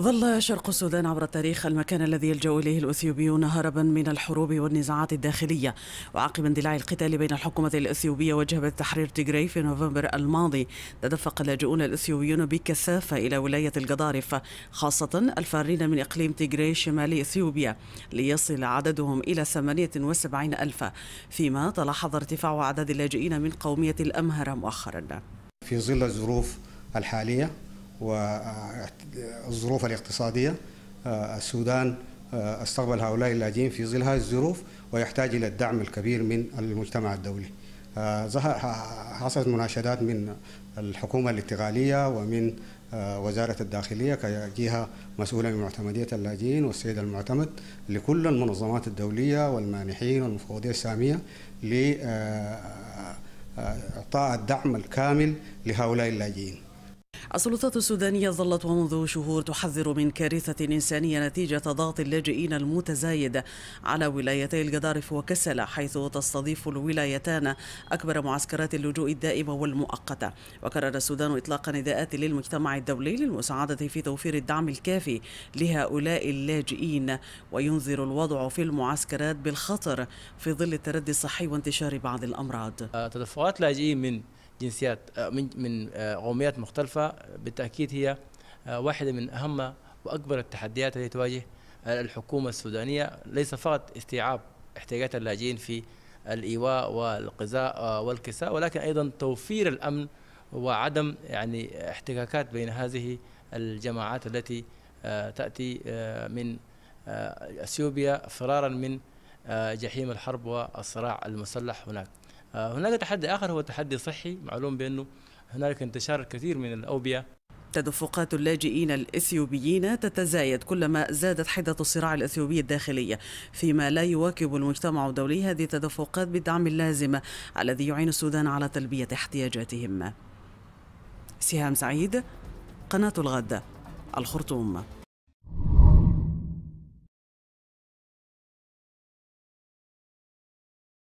ظل شرق السودان عبر التاريخ المكان الذي يلجأ إليه الأثيوبيون هربا من الحروب والنزاعات الداخلية وعقب اندلاع القتال بين الحكومة الأثيوبية وجبهة تحرير تيغراي في نوفمبر الماضي تدفق اللاجئون الأثيوبيون بكثافة إلى ولاية القضارف خاصة الفارين من إقليم تيغراي شمال إثيوبيا ليصل عددهم إلى 78 ألف فيما تلاحظ ارتفاع عدد اللاجئين من قومية الأمهرة مؤخرا في ظل الظروف الحالية والظروف الاقتصادية آه، السودان آه، استقبل هؤلاء اللاجئين في ظل هذه الظروف ويحتاج إلى الدعم الكبير من المجتمع الدولي آه، حصلت مناشدات من الحكومة الاتغالية ومن وزارة الداخلية كجهة مسؤولة من معتمدية اللاجئين والسيد المعتمد لكل المنظمات الدولية والمانحين والمفوضية السامية لإعطاء الدعم الكامل لهؤلاء اللاجئين السلطات السودانية ظلت ومنذ شهور تحذر من كارثة إنسانية نتيجة ضغط اللاجئين المتزايد على ولايتي الجدارف وكسلة حيث تستضيف الولايتان أكبر معسكرات اللجوء الدائمة والمؤقتة وكرر السودان إطلاق نداءات للمجتمع الدولي للمساعدة في توفير الدعم الكافي لهؤلاء اللاجئين وينذر الوضع في المعسكرات بالخطر في ظل التردي الصحي وانتشار بعض الأمراض أه، تدفعات لاجئين من جنسيات آه، من من آه، قوميات مختلفه بالتاكيد هي آه، واحده من اهم واكبر التحديات التي تواجه الحكومه السودانيه ليس فقط استيعاب احتياجات اللاجئين في الايواء والقزاء والكساء ولكن ايضا توفير الامن وعدم يعني احتكاكات بين هذه الجماعات التي تاتي من اثيوبيا فرارا من جحيم الحرب والصراع المسلح هناك آه، هناك تحدي آخر هو تحدي صحي معلوم بأنه هناك انتشار الكثير من الأوبئة تدفقات اللاجئين الاثيوبيين تتزايد كلما زادت حده الصراع الاثيوبي الداخلي فيما لا يواكب المجتمع الدولي هذه التدفقات بالدعم اللازم الذي يعين السودان على تلبيه احتياجاتهم. سهام سعيد قناه الغد الخرطوم